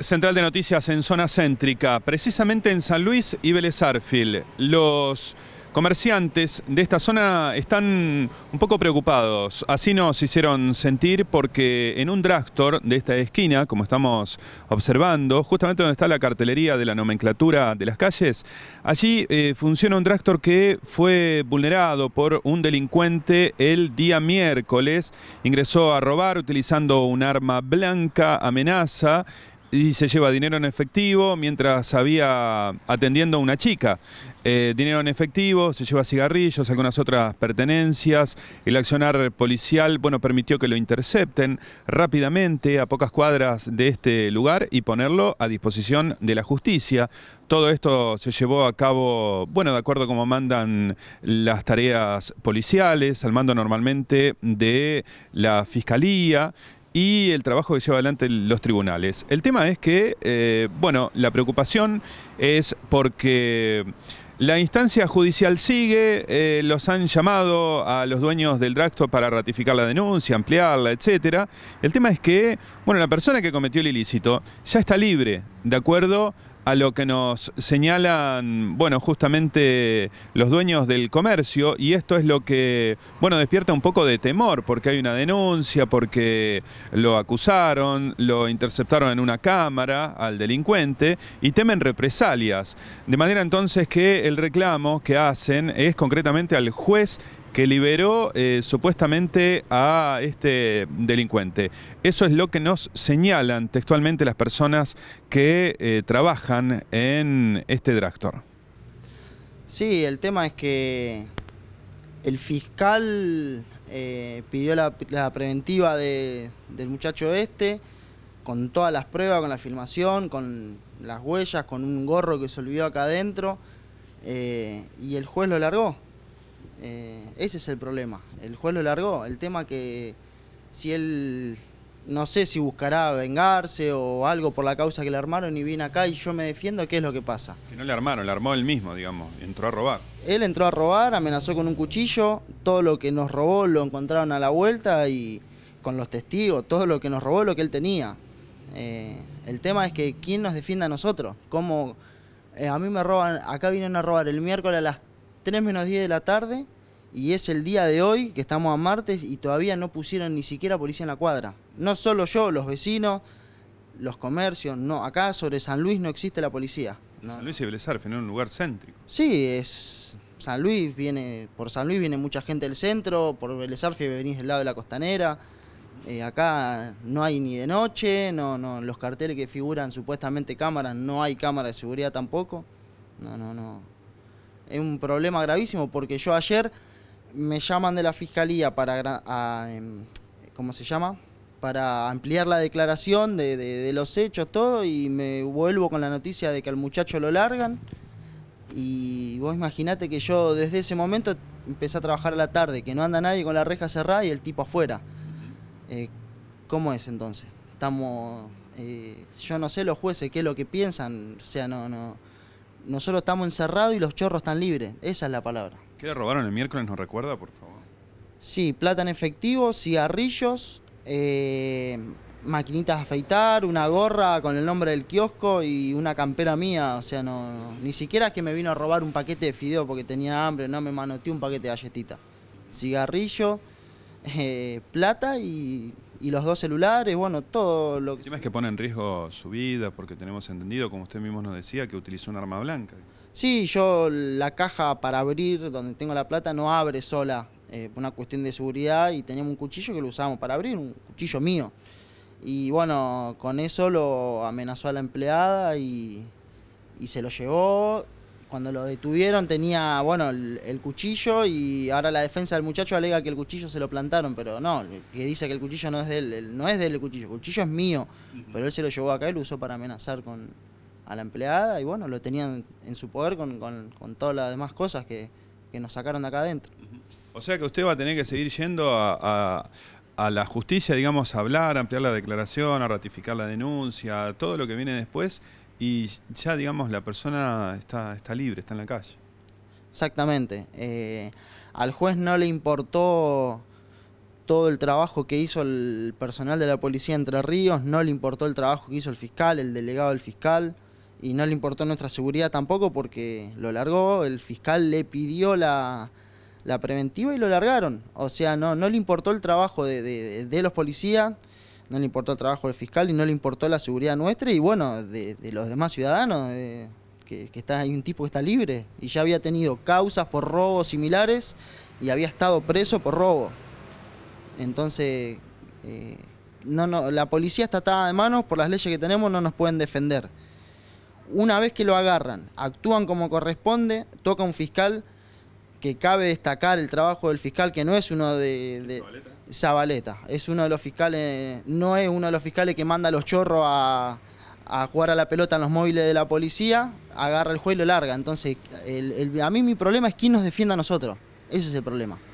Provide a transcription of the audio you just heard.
Central de Noticias en zona céntrica, precisamente en San Luis y Vélez Los comerciantes de esta zona están un poco preocupados. Así nos hicieron sentir porque en un dragstore de esta esquina, como estamos observando, justamente donde está la cartelería de la nomenclatura de las calles, allí eh, funciona un tractor que fue vulnerado por un delincuente el día miércoles. Ingresó a robar utilizando un arma blanca, amenaza y se lleva dinero en efectivo mientras había atendiendo a una chica. Eh, dinero en efectivo, se lleva cigarrillos, algunas otras pertenencias. El accionar policial, bueno, permitió que lo intercepten rápidamente a pocas cuadras de este lugar y ponerlo a disposición de la justicia. Todo esto se llevó a cabo, bueno, de acuerdo como mandan las tareas policiales, al mando normalmente de la fiscalía y el trabajo que lleva adelante los tribunales. El tema es que, eh, bueno, la preocupación es porque la instancia judicial sigue, eh, los han llamado a los dueños del Dracto para ratificar la denuncia, ampliarla, etc. El tema es que, bueno, la persona que cometió el ilícito ya está libre, de acuerdo a lo que nos señalan, bueno, justamente los dueños del comercio, y esto es lo que, bueno, despierta un poco de temor, porque hay una denuncia, porque lo acusaron, lo interceptaron en una cámara al delincuente, y temen represalias. De manera entonces que el reclamo que hacen es concretamente al juez que liberó eh, supuestamente a este delincuente. Eso es lo que nos señalan textualmente las personas que eh, trabajan en este tractor. Sí, el tema es que el fiscal eh, pidió la, preventiva del muchacho este, con todas las pruebas, con la filmación, con las huellas, con un gorro que se olvidó acá adentro, y el juez lo largó. Eh, ese es el problema. El juez lo largó. El tema que si él, no sé si buscará vengarse o algo por la causa que le armaron y viene acá y yo me defiendo, ¿qué es lo que pasa? Que no le armaron, le armó él mismo, digamos. Entró a robar. Él entró a robar, amenazó con un cuchillo. Todo lo que nos robó lo encontraron a la vuelta y con los testigos, todo lo que nos robó, lo que él tenía. Eh, el tema es que quién nos defiende a nosotros. ¿Cómo, eh, a mí me roban, acá vinieron a robar el miércoles a las 3 menos 10 de la tarde y es el día de hoy, que estamos a martes, y todavía no pusieron ni siquiera policía en la cuadra. No solo yo, los vecinos, los comercios, no. Acá sobre San Luis no existe la policía. San Luis y Belezarfe, ¿no? Un lugar céntrico. Sí, es... San Luis viene... Por San Luis viene mucha gente del centro, por Belezarfe venís del lado de la costanera. Eh, acá no hay ni de noche, no, no, los carteles que figuran supuestamente cámaras, no hay cámara de seguridad tampoco. No, no, no. Es un problema gravísimo porque yo ayer me llaman de la fiscalía para, em, ¿cómo se llama? Para ampliar la declaración de, los hechos, todo, y me vuelvo con la noticia de que al muchacho lo largan. Y vos imaginate que yo desde ese momento empecé a trabajar a la tarde, que no anda nadie con la reja cerrada y el tipo afuera. Eh, ¿Cómo es entonces? Estamos, eh, yo no sé los jueces qué es lo que piensan, o sea, no, no, nosotros estamos encerrados y los chorros están libres, esa es la palabra. ¿Qué le robaron el miércoles? ¿Nos recuerda, por favor? Sí, plata en efectivo, cigarrillos, eh, maquinitas de afeitar, una gorra con el nombre del kiosco y una campera mía. O sea, no, ni siquiera es que me vino a robar un paquete de fideo porque tenía hambre, no, me manoté un paquete de galletita. Cigarrillo, eh, plata y y los dos celulares, bueno, todo lo que... El es que pone en riesgo su vida, porque tenemos entendido, como usted mismo nos decía, que utilizó un arma blanca. Sí, yo la caja para abrir, donde tengo la plata, no abre sola, eh, una cuestión de seguridad, y teníamos un cuchillo que lo usábamos para abrir, un cuchillo mío. Y bueno, con eso lo amenazó a la empleada y, y se lo llevó cuando lo detuvieron tenía, bueno, el, cuchillo y ahora la defensa del muchacho alega que el cuchillo se lo plantaron, pero no, que dice que el cuchillo no es de él, no es del el cuchillo, el cuchillo es mío, pero él se lo llevó acá y lo usó para amenazar con a la empleada y bueno, lo tenían en su poder con, todas las demás cosas que, nos sacaron de acá adentro. O sea que usted va a tener que seguir yendo a, a a la justicia, digamos, a hablar, a ampliar la declaración, a ratificar la denuncia, todo lo que viene después, y ya, digamos, la persona está, libre, está en la calle. Exactamente. Eh, al juez no le importó todo el trabajo que hizo el personal de la policía Entre Ríos, no le importó el trabajo que hizo el fiscal, el delegado del fiscal, y no le importó nuestra seguridad tampoco porque lo largó, el fiscal le pidió la, la preventiva y lo largaron. O sea, no, no le importó el trabajo de los policías, no le importó el trabajo del fiscal y no le importó la seguridad nuestra y bueno, de, los demás ciudadanos, eh, que, está, hay un tipo que está libre y ya había tenido causas por robos similares y había estado preso por robo. Entonces, eh, no, no, la policía está atada de manos, por las leyes que tenemos no nos pueden defender. Una vez que lo agarran, actúan como corresponde, toca un fiscal, que cabe destacar el trabajo del fiscal, que no es uno de Zabaleta. Es uno de los fiscales, no es uno de los fiscales que manda a los chorros a, a jugar a la pelota en los móviles de la policía, agarra el juego y lo larga. Entonces, a mí mi problema es quién nos defienda a nosotros. Ese es el problema.